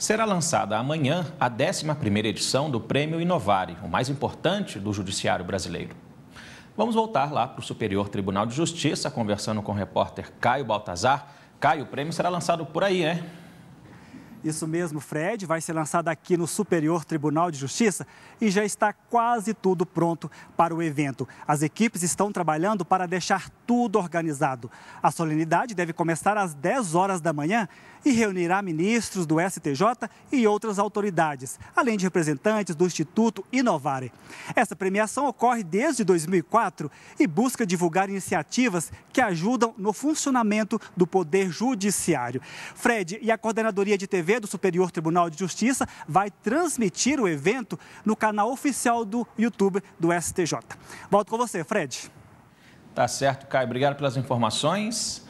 Será lançada amanhã a 11ª edição do Prêmio Inovare, o mais importante do judiciário brasileiro. Vamos voltar lá para o Superior Tribunal de Justiça, conversando com o repórter Caio Baltazar. Caio, o prêmio será lançado por aí, né? Isso mesmo, Fred, vai ser lançada aqui no Superior Tribunal de Justiça e já está quase tudo pronto para o evento. As equipes estão trabalhando para deixar tudo organizado. A solenidade deve começar às 10 horas da manhã e reunirá ministros do STJ e outras autoridades, além de representantes do Instituto Inovare. Essa premiação ocorre desde 2004 e busca divulgar iniciativas que ajudam no funcionamento do Poder Judiciário. Fred, e a Coordenadoria de TV do Superior Tribunal de Justiça vai transmitir o evento no canal oficial do YouTube do STJ. Volto com você, Fred. Tá certo, Caio. Obrigado pelas informações.